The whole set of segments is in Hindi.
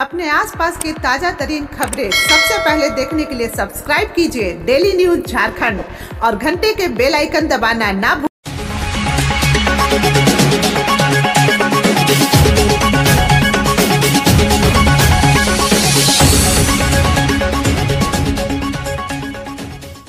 अपने आसपास की ताज़ा तरीन खबरें सबसे पहले देखने के लिए सब्सक्राइब कीजिए डेली न्यूज झारखंड और घंटे के बेल आइकन दबाना ना भूलें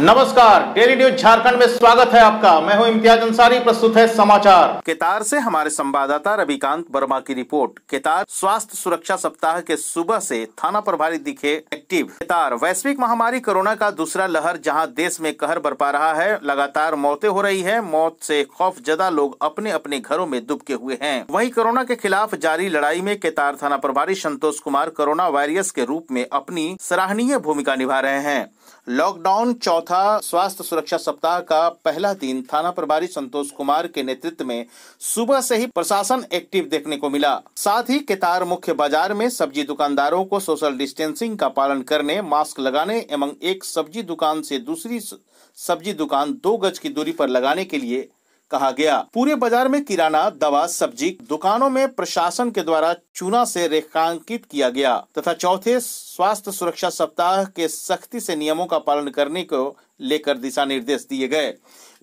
नमस्कार डेली न्यूज झारखंड में स्वागत है आपका मैं हूं इम्तियाज अंसारी प्रस्तुत है समाचार केतार से हमारे संवाददाता रविकांत वर्मा की रिपोर्ट केतार स्वास्थ्य सुरक्षा सप्ताह के सुबह से थाना प्रभारी दिखे एक्टिव केतार वैश्विक महामारी कोरोना का दूसरा लहर जहां देश में कहर बरपा रहा है लगातार मौतें हो रही है मौत खौफ खौफजदा लोग अपने अपने घरों में दुबके हुए है वही कोरोना के खिलाफ जारी लड़ाई में केतार थाना प्रभारी संतोष कुमार कोरोना वायरस के रूप में अपनी सराहनीय भूमिका निभा रहे हैं लॉकडाउन चौथा स्वास्थ्य सुरक्षा सप्ताह का पहला दिन थाना प्रभारी संतोष कुमार के नेतृत्व में सुबह से ही प्रशासन एक्टिव देखने को मिला साथ ही केतार मुख्य बाजार में सब्जी दुकानदारों को सोशल डिस्टेंसिंग का पालन करने मास्क लगाने एवं एक सब्जी दुकान से दूसरी सब्जी दुकान दो गज की दूरी पर लगाने के लिए कहा गया पूरे बाजार में किराना दवा सब्जी दुकानों में प्रशासन के द्वारा चूना से रेखांकित किया गया तथा चौथे स्वास्थ्य सुरक्षा सप्ताह के सख्ती से नियमों का पालन करने को लेकर दिशा निर्देश दिए गए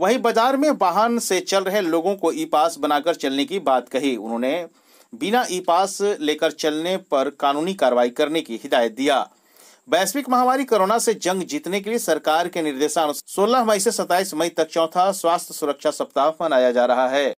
वहीं बाजार में वाहन से चल रहे लोगों को ई पास बनाकर चलने की बात कही उन्होंने बिना ई पास लेकर चलने पर कानूनी कार्रवाई करने की हिदायत दिया वैश्विक महामारी कोरोना से जंग जीतने के लिए सरकार के निर्देशानुसार 16 मई से 27 मई तक चौथा स्वास्थ्य सुरक्षा सप्ताह मनाया जा रहा है